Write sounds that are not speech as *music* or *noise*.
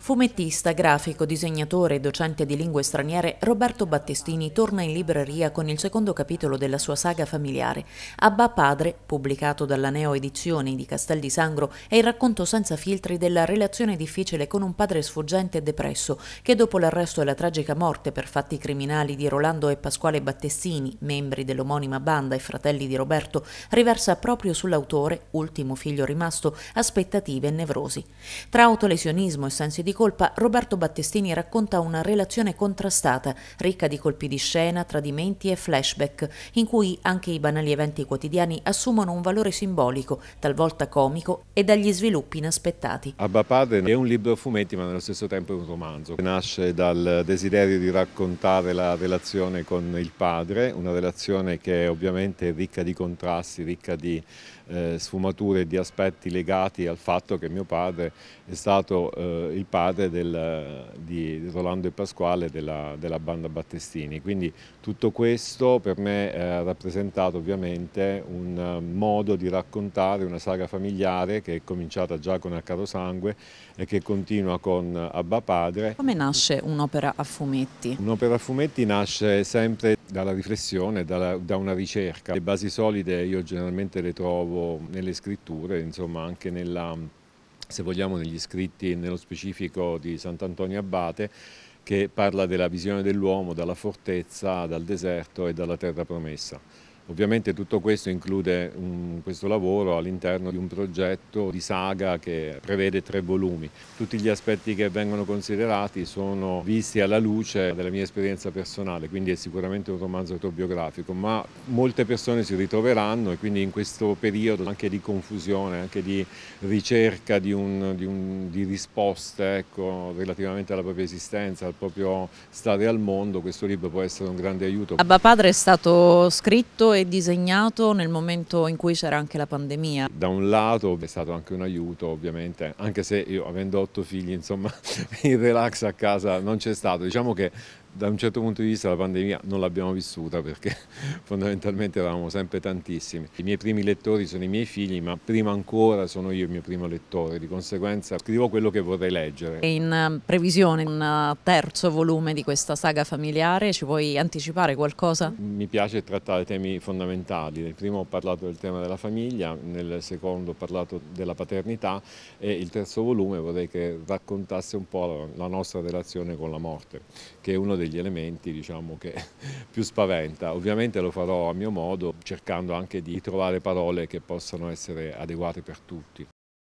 Fumettista, grafico, disegnatore e docente di lingue straniere, Roberto Battestini torna in libreria con il secondo capitolo della sua saga familiare. Abba Padre, pubblicato dalla Neo Edizioni di Castel di Sangro, è il racconto senza filtri della relazione difficile con un padre sfuggente e depresso che dopo l'arresto e la tragica morte per fatti criminali di Rolando e Pasquale Battestini, membri dell'omonima banda e fratelli di Roberto, riversa proprio sull'autore, ultimo figlio rimasto, aspettative e nevrosi. Tra autolesionismo e sensi di colpa, Roberto Battestini racconta una relazione contrastata, ricca di colpi di scena, tradimenti e flashback, in cui anche i banali eventi quotidiani assumono un valore simbolico, talvolta comico, e dagli sviluppi inaspettati. Abba Padre è un libro a fumetti, ma nello stesso tempo è un romanzo. Nasce dal desiderio di raccontare la relazione con il padre, una relazione che è ovviamente ricca di contrasti, ricca di eh, sfumature, di aspetti legati al fatto che mio padre è stato eh, eh, il padre del, di Rolando e Pasquale della, della, banda Battestini. Quindi tutto questo per me eh, ha rappresentato ovviamente un eh, modo di raccontare una saga familiare che è cominciata già con A Caro Sangue e che continua con Abba Padre. Come nasce un'opera a fumetti? Un'opera a fumetti nasce sempre dalla riflessione, dalla, da una ricerca. Le basi solide io generalmente le trovo nelle scritture, insomma anche nella se vogliamo negli scritti nello specifico di Sant'Antonio Abate, che parla della visione dell'uomo dalla fortezza, dal deserto e dalla terra promessa. Ovviamente tutto questo include un, questo lavoro all'interno di un progetto di saga che prevede tre volumi. Tutti gli aspetti che vengono considerati sono visti alla luce della mia esperienza personale, quindi è sicuramente un romanzo autobiografico, ma molte persone si ritroveranno e quindi in questo periodo anche di confusione, anche di ricerca di, un, di, un, di risposte ecco, relativamente alla propria esistenza, al proprio stare al mondo, questo libro può essere un grande aiuto. Abba Padre è stato scritto e disegnato nel momento in cui c'era anche la pandemia. Da un lato è stato anche un aiuto ovviamente, anche se io avendo otto figli insomma *laughs* il relax a casa non c'è stato, diciamo che da un certo punto di vista la pandemia non l'abbiamo vissuta perché *laughs* fondamentalmente eravamo sempre tantissimi. I miei primi lettori sono i miei figli, ma prima ancora sono io il mio primo lettore, di conseguenza scrivo quello che vorrei leggere. In eh, previsione un eh, terzo volume di questa saga familiare, ci vuoi anticipare qualcosa? Mi piace trattare temi fondamentali, nel primo ho parlato del tema della famiglia, nel secondo ho parlato della paternità e il terzo volume vorrei che raccontasse un po' la nostra relazione con la morte, che è uno dei degli elementi diciamo, che *laughs* più spaventa. Ovviamente lo farò a mio modo, cercando anche di trovare parole che possano essere adeguate per tutti.